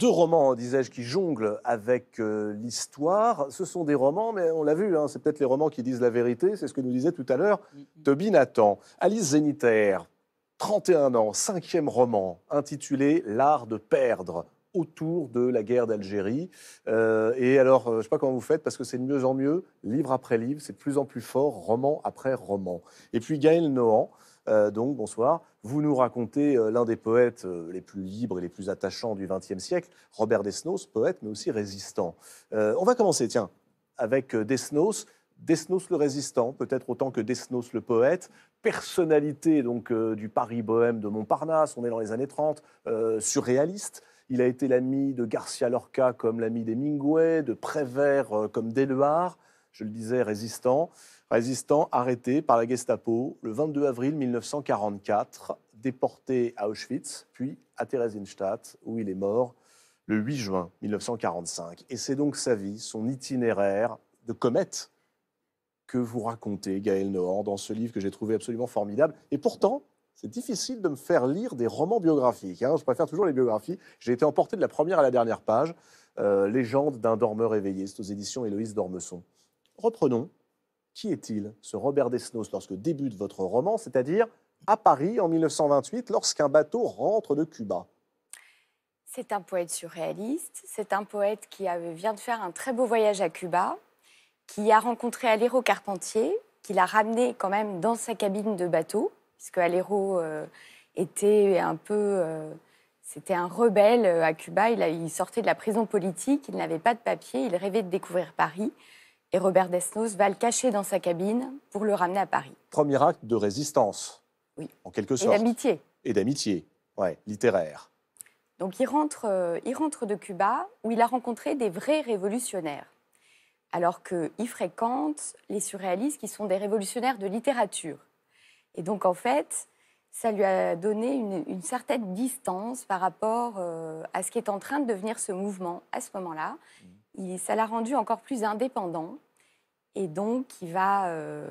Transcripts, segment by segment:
deux romans, disais-je, qui jonglent avec euh, l'histoire. Ce sont des romans, mais on l'a vu, hein, c'est peut-être les romans qui disent la vérité, c'est ce que nous disait tout à l'heure mm, mm. Toby Nathan. Alice Zénitaire, 31 ans, cinquième roman, intitulé L'art de perdre autour de la guerre d'Algérie. Euh, et alors, euh, je ne sais pas comment vous faites, parce que c'est de mieux en mieux, livre après livre, c'est de plus en plus fort, roman après roman. Et puis Gaël Nohan, euh, donc, bonsoir. Vous nous racontez euh, l'un des poètes euh, les plus libres et les plus attachants du XXe siècle, Robert Desnos, poète mais aussi résistant. on va commencer, tiens, avec Desnos. Desnos le résistant, peut-être autant que Desnos le poète, personnalité donc du Paris bohème de Montparnasse, on est dans les années 30, surréaliste. Il a été l'ami de Garcia Lorca comme l'ami des Mingouais, de Prévert comme Deluard, je le disais, résistant. Résistant arrêté par la Gestapo le 22 avril 1944, déporté à Auschwitz, puis à Theresienstadt, où il est mort le 8 juin 1945. Et c'est donc sa vie, son itinéraire de comète que vous racontez, Gaël nord dans ce livre que j'ai trouvé absolument formidable. Et pourtant, c'est difficile de me faire lire des romans biographiques. Hein. Je préfère toujours les biographies. J'ai été emporté de la première à la dernière page. Euh, Légende d'un dormeur éveillé, c'est aux éditions Héloïse Dormesson. Reprenons qui est-il, ce Robert Desnos, lorsque débute votre roman, c'est-à-dire à Paris en 1928, lorsqu'un bateau rentre de Cuba C'est un poète surréaliste, c'est un poète qui euh, vient de faire un très beau voyage à Cuba, qui a rencontré Aléro Carpentier, qui l'a ramené quand même dans sa cabine de bateau, puisque Aléro euh, était un peu... Euh, c'était un rebelle à Cuba, il, il sortait de la prison politique, il n'avait pas de papier, il rêvait de découvrir Paris. Et Robert Desnos va le cacher dans sa cabine pour le ramener à Paris. Premier acte de résistance. Oui. En quelque sorte. Et d'amitié. Et d'amitié, ouais, littéraire. Donc il rentre, euh, il rentre de Cuba où il a rencontré des vrais révolutionnaires. Alors qu'il fréquente les surréalistes qui sont des révolutionnaires de littérature. Et donc en fait, ça lui a donné une, certaine distance par rapport euh, à ce qui est en train de devenir ce mouvement à ce moment-là. Mm ça l'a rendu encore plus indépendant. Et donc, il va, euh,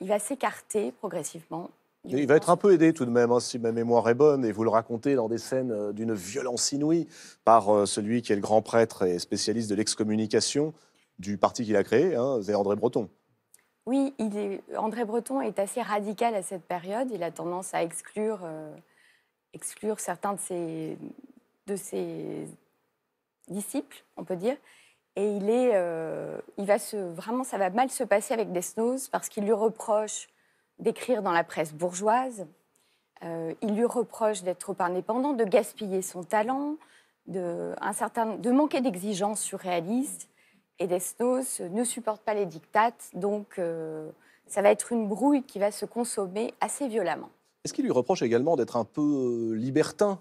il va s'écarter progressivement. Il va être un peu aidé tout de même, hein, si ma mémoire est bonne, et vous le racontez dans des scènes euh, d'une violence inouïe par euh, celui qui est le grand prêtre et spécialiste de l'excommunication du parti qu'il a créé, hein, c'est André Breton. Oui, il est, André Breton est assez radical à cette période. Il a tendance à exclure, exclure certains de de ses disciples, on peut dire. Et il est, euh, il va se, vraiment, ça va mal se passer avec Desnos parce qu'il lui reproche d'écrire dans la presse bourgeoise. Euh, il lui reproche d'être trop indépendant, de gaspiller son talent, de, manquer d'exigence surréaliste. Et Desnos ne supporte pas les dictates, donc euh, ça va être une brouille qui va se consommer assez violemment. Est-ce qu'il lui reproche également d'être un peu libertin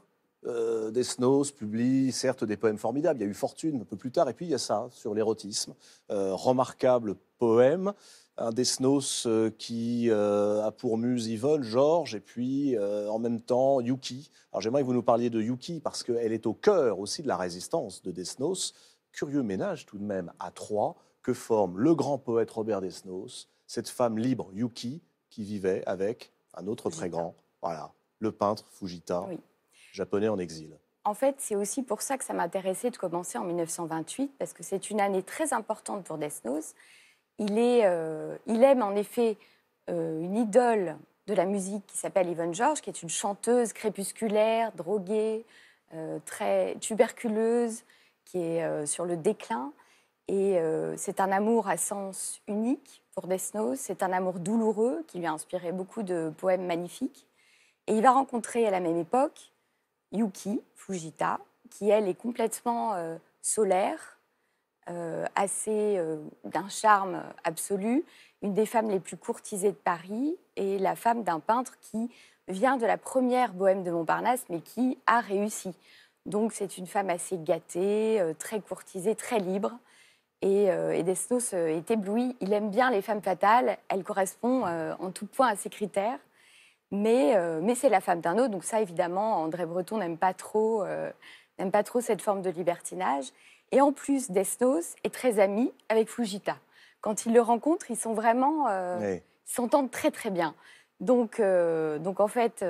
euh, Desnos publie certes des poèmes formidables, il y a eu Fortune un peu plus tard, et puis il y a ça hein, sur l'érotisme, euh, remarquable poème, un Desnos euh, qui a pour muse Yvonne, Georges, et puis en même temps Yuki. Alors j'aimerais que vous nous parliez de Yuki, parce qu'elle est au cœur aussi de la résistance de Desnos. Curieux ménage tout de même à trois que forme le grand poète Robert Desnos, cette femme libre Yuki qui vivait avec un autre très grand, voilà, le peintre Fujita japonais en exil. En fait, c'est aussi pour ça que ça m'intéressait de commencer en 1928, parce que c'est une année très importante pour Desnos. Euh, il, aime en effet euh, une idole de la musique qui s'appelle Yvonne George, qui est une chanteuse crépusculaire, droguée, euh, très tuberculeuse, qui est sur le déclin. Et c'est un amour à sens unique pour Desnos, c'est un amour douloureux qui lui a inspiré beaucoup de poèmes magnifiques. Et il va rencontrer à la même époque Yuki Fujita, qui elle est complètement euh, solaire, euh, assez euh, d'un charme absolu, une des femmes les plus courtisées de Paris et la femme d'un peintre qui vient de la première bohème de Montparnasse, mais qui a réussi. Donc c'est une femme assez gâtée, très courtisée, très libre. Et, et est ébloui. Il aime bien les femmes fatales. Elle correspond en tout point à ses critères. Euh, mais, c'est la femme d'un autre. Donc ça, évidemment, André Breton n'aime pas trop, euh, n'aime pas trop cette forme de libertinage. Et en plus, Desnos est très ami avec Fujita. Quand ils le rencontrent, ils sont vraiment, euh, ils s'entendent très très bien. Donc, donc en fait,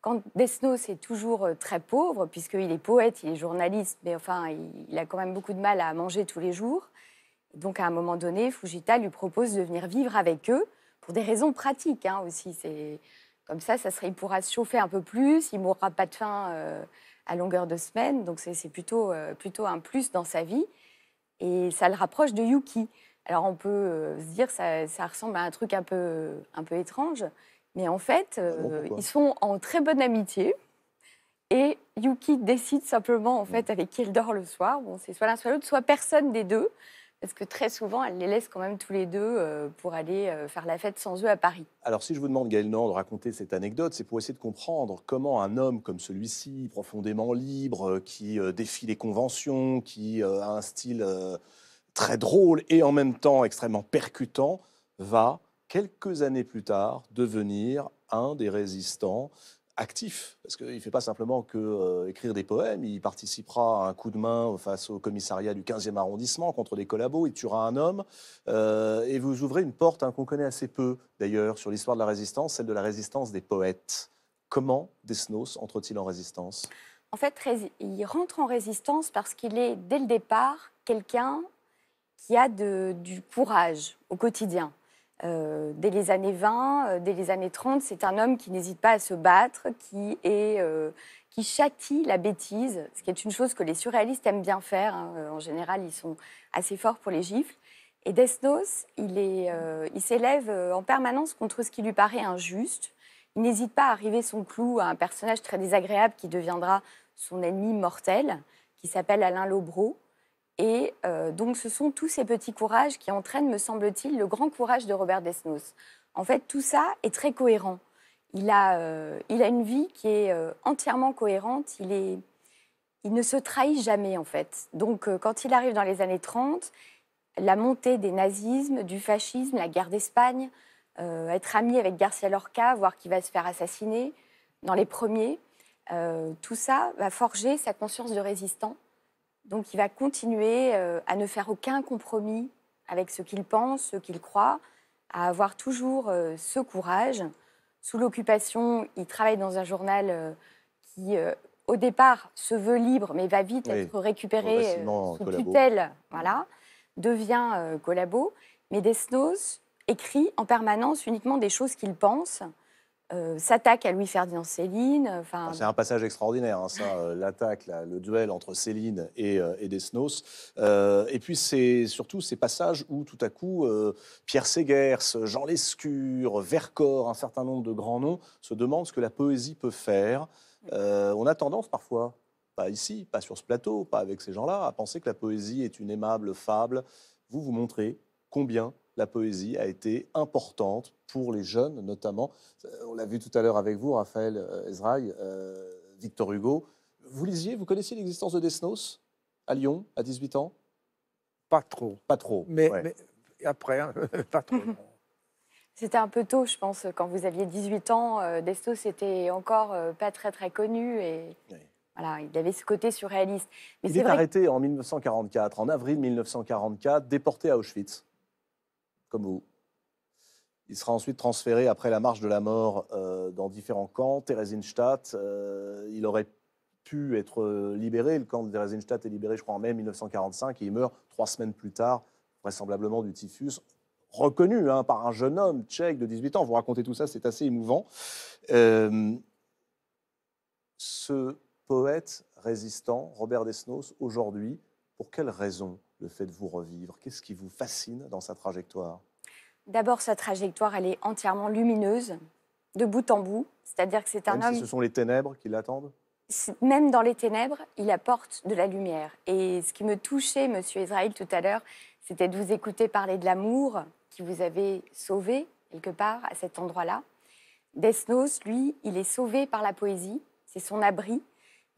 quand Desnos est toujours très pauvre, puisqu'il est poète, il est journaliste, mais enfin, il, a quand même beaucoup de mal à manger tous les jours. Donc à un moment donné, Fujita lui propose de venir vivre avec eux pour des raisons pratiques hein, aussi. C'est comme ça, ça serait, il pourra se chauffer un peu plus, il mourra pas de faim euh, à longueur de semaine, donc c'est euh, plutôt, un plus dans sa vie. Et ça le rapproche de Yuki. Alors on peut euh, se dire ça, ça ressemble à un truc un peu, un peu étrange, mais en fait, ils sont en très bonne amitié. Et Yuki décide simplement en mm. fait avec qui elle dort le soir. Bon, c'est soit l'un soit l'autre, soit personne des deux. Parce que très souvent, elle les laisse quand même tous les deux euh, pour aller euh, faire la fête sans eux à Paris. Alors si je vous demande, Gaël Nord, de raconter cette anecdote, c'est pour essayer de comprendre comment un homme comme celui-ci, profondément libre, euh, qui défie les conventions, qui a un style très drôle et en même temps extrêmement percutant, va, quelques années plus tard, devenir un des résistants actif, parce qu'il ne fait pas simplement que euh, écrire des poèmes, il participera à un coup de main euh, face au commissariat du 15e arrondissement contre des collabos, il tuera un homme, euh, et vous ouvrez une porte hein, qu'on connaît assez peu d'ailleurs sur l'histoire de la résistance, celle de la résistance des poètes. Comment Desnos entre-t-il en résistance En fait, il rentre en résistance parce qu'il est dès le départ quelqu'un qui a du courage au quotidien. Euh, dès les années 20, euh, dès les années 30. C'est un homme qui n'hésite pas à se battre, qui, est, euh, qui châtie la bêtise, ce qui est une chose que les surréalistes aiment bien faire. Hein. En général, ils sont assez forts pour les gifles. Et Desnos, il s'élève en permanence contre ce qui lui paraît injuste. Il n'hésite pas à arriver son clou à un personnage très désagréable qui deviendra son ennemi mortel, qui s'appelle Alain Lobreau. Et euh, donc, ce sont tous ces petits courages qui entraînent, me semble-t-il, le grand courage de Robert Desnos. En fait, tout ça est très cohérent. Il a, euh, il a une vie qui est euh, entièrement cohérente. Il, est, il ne se trahit jamais, en fait. Donc, quand il arrive dans les années 30, la montée des nazismes, du fascisme, la guerre d'Espagne, être ami avec Garcia Lorca, voir qu'il va se faire assassiner dans les premiers, tout ça va forger sa conscience de résistant donc il va continuer euh, à ne faire aucun compromis avec ce qu'il pense, ce qu'il croit, à avoir toujours euh, ce courage. Sous l'occupation, il travaille dans un journal euh, qui, au départ, se veut libre, mais va vite être récupéré sous tutelle, voilà, devient collabo. Mais Desnos écrit en permanence uniquement des choses qu'il pense. Euh, s'attaque à Louis-Ferdinand Céline. Euh, enfin... Ah, c'est un passage extraordinaire, hein, ça, euh, l'attaque, le duel entre Céline et, Desnos. et puis, c'est surtout ces passages où, tout à coup, Pierre Segers, Jean Lescure, Vercors, un certain nombre de grands noms se demandent ce que la poésie peut faire. on a tendance parfois, pas ici, pas sur ce plateau, pas avec ces gens-là, à penser que la poésie est une aimable fable. Vous vous montrez combien la poésie a été importante pour les jeunes notamment. Euh, on l'a vu tout à l'heure avec vous, Raphaël euh, Ezraï, euh, Victor Hugo. Vous lisiez, vous connaissiez l'existence de Desnos à Lyon, à 18 ans Pas trop. Pas trop. Mais, après, hein, pas trop. C'était un peu tôt, je pense, quand vous aviez 18 ans. Desnos était encore pas très très connu et voilà, il avait ce côté surréaliste. il est, arrêté en 1944, en avril 1944, déporté à Auschwitz comme vous. Il sera ensuite transféré après la marche de la mort euh, dans différents camps. Theresienstadt, euh, il aurait pu être euh, libéré. Le camp de Theresienstadt est libéré, je crois, en mai 1945 et il meurt trois semaines plus tard, vraisemblablement du typhus, reconnu hein, par un jeune homme tchèque de 18 ans. Vous racontez tout ça, c'est assez émouvant. ce poète résistant, Robert Desnos, aujourd'hui, pour quelles raisons le fait de vous revivre Qu'est-ce qui vous fascine dans sa trajectoire D'abord, sa trajectoire, elle est entièrement lumineuse, de bout en bout. C'est-à-dire que c'est un homme. ce sont les ténèbres qui l'attendent même dans les ténèbres, il apporte de la lumière. Et ce qui me touchait, Monsieur Israël, tout à l'heure, c'était de vous écouter parler de l'amour qui vous avait sauvé, quelque part, à cet endroit-là. Desnos, lui, il est sauvé par la poésie, c'est son abri.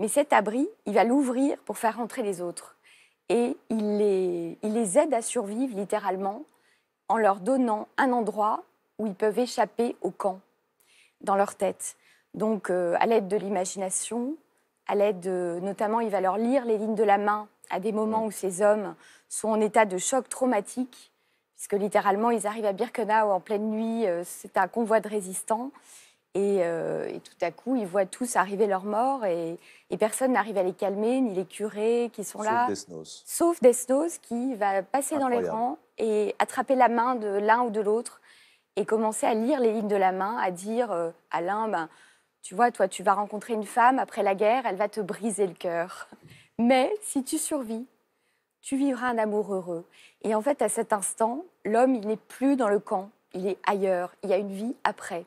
Mais cet abri, il va l'ouvrir pour faire entrer les autres et il les, aide à survivre littéralement en leur donnant un endroit où ils peuvent échapper au camp, dans leur tête. Donc euh, à l'aide de l'imagination, à l'aide euh, notamment, il va leur lire les lignes de la main à des moments mm. où ces hommes sont en état de choc traumatique, puisque littéralement ils arrivent à Birkenau en pleine nuit, euh, c'est un convoi de résistants, euh, et, tout à coup, ils voient tous arriver leur mort et, personne n'arrive à les calmer, ni les curés qui sont sauf là. Desnos. Sauf Desnos qui va passer dans les rangs et attraper la main de l'un ou de l'autre et commencer à lire les lignes de la main, à dire à euh, l'un, ben, tu vois, toi, tu vas rencontrer une femme après la guerre, elle va te briser le cœur. Mais si tu survis, tu vivras un amour heureux. Et en fait, à cet instant, l'homme, il n'est plus dans le camp, il est ailleurs, il y a une vie après.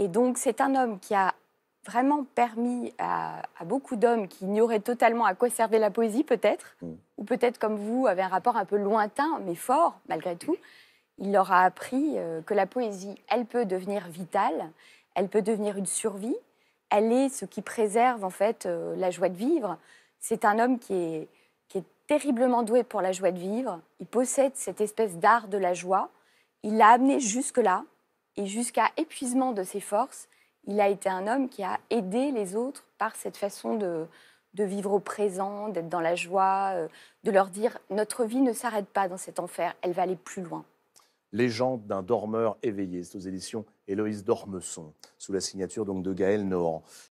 Et donc, c'est un homme qui a vraiment permis à, beaucoup d'hommes qui ignoraient totalement à quoi servir la poésie, peut-être, mm. ou peut-être comme vous, avez un rapport un peu lointain, mais fort, malgré tout. Il leur a appris euh, que la poésie, elle peut devenir vitale, elle peut devenir une survie, elle est ce qui préserve en fait euh, la joie de vivre. C'est un homme qui est, qui est terriblement doué pour la joie de vivre, il possède cette espèce d'art de la joie, il l'a amené jusque-là, et jusqu'à épuisement de ses forces, il a été un homme qui a aidé les autres par cette façon de, vivre au présent, d'être dans la joie, euh, de leur dire notre vie ne s'arrête pas dans cet enfer, elle va aller plus loin. Légende d'un dormeur éveillé, c'est aux éditions Héloïse Dormeson, sous la signature donc de Gaël Nohan.